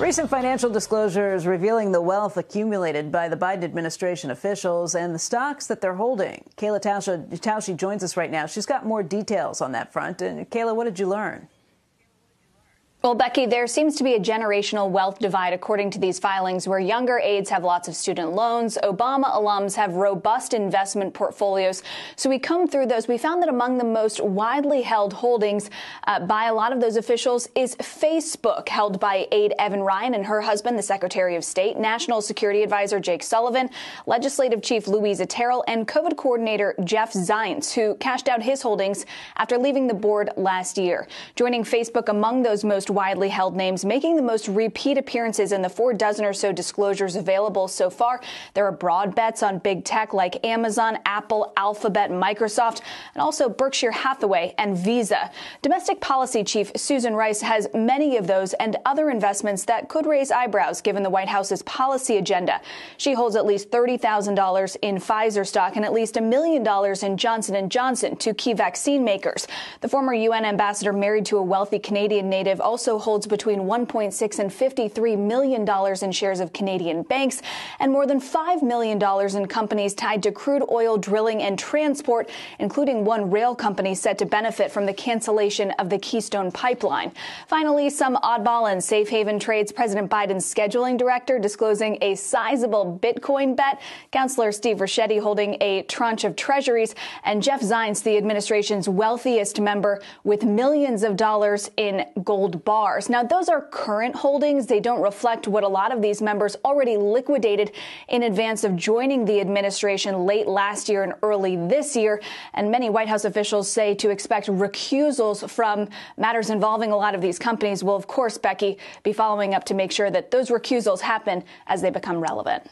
Recent financial disclosures revealing the wealth accumulated by the Biden administration officials and the stocks that they're holding. Kayla Tausche, joins us right now. She's got more details on that front. And Kayla, what did you learn? Well, Becky, there seems to be a generational wealth divide according to these filings where younger aides have lots of student loans. Obama alums have robust investment portfolios. So we come through those. We found that among the most widely held holdings uh, by a lot of those officials is Facebook, held by aide Evan Ryan and her husband, the Secretary of State, National Security Advisor Jake Sullivan, Legislative Chief Louisa Terrell, and COVID coordinator Jeff Zients, who cashed out his holdings after leaving the board last year. Joining Facebook among those most widely held names making the most repeat appearances in the four dozen or so disclosures available so far. There are broad bets on big tech like Amazon, Apple, Alphabet, Microsoft, and also Berkshire Hathaway and Visa. Domestic policy chief Susan Rice has many of those and other investments that could raise eyebrows given the White House's policy agenda. She holds at least $30,000 in Pfizer stock and at least a million dollars in Johnson & Johnson, two key vaccine makers. The former UN ambassador married to a wealthy Canadian native also also holds between $1.6 and $53 million in shares of Canadian banks and more than $5 million in companies tied to crude oil drilling and transport, including one rail company set to benefit from the cancellation of the Keystone Pipeline. Finally, some oddball and safe haven trades. President Biden's scheduling director disclosing a sizable Bitcoin bet, Counselor Steve Ricchetti holding a tranche of treasuries, and Jeff Zients, the administration's wealthiest member, with millions of dollars in gold bonds bars. Now, those are current holdings. They don't reflect what a lot of these members already liquidated in advance of joining the administration late last year and early this year. And many White House officials say to expect recusals from matters involving a lot of these companies. We'll, of course, Becky, be following up to make sure that those recusals happen as they become relevant.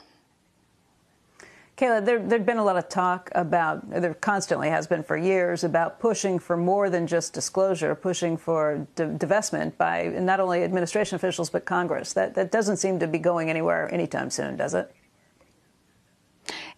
Kayla, there, there'd been a lot of talk about, there constantly has been for years, about pushing for more than just disclosure, pushing for divestment by not only administration officials but Congress. That, that doesn't seem to be going anywhere anytime soon, does it?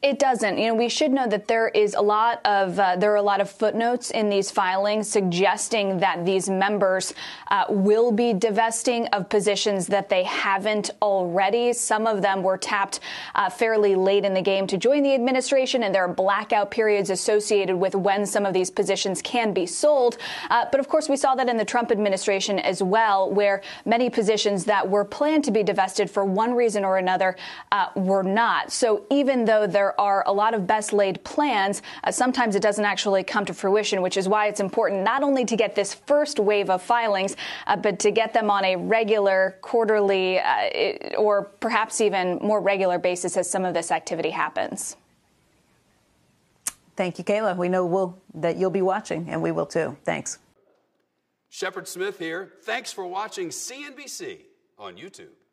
It doesn't. You know, we should know that there is a lot of uh, there are a lot of footnotes in these filings suggesting that these members uh, will be divesting of positions that they haven't already. Some of them were tapped uh, fairly late in the game to join the administration, and there are blackout periods associated with when some of these positions can be sold. Uh, but of course, we saw that in the Trump administration as well, where many positions that were planned to be divested for one reason or another uh, were not. So even though there are a lot of best laid plans, uh, sometimes it doesn't actually come to fruition, which is why it's important not only to get this first wave of filings, uh, but to get them on a regular, quarterly, uh, or perhaps even more regular basis as some of this activity happens. Thank you, Kayla. We know we'll, that you'll be watching, and we will too. Thanks. Shepard Smith here. Thanks for watching CNBC on YouTube.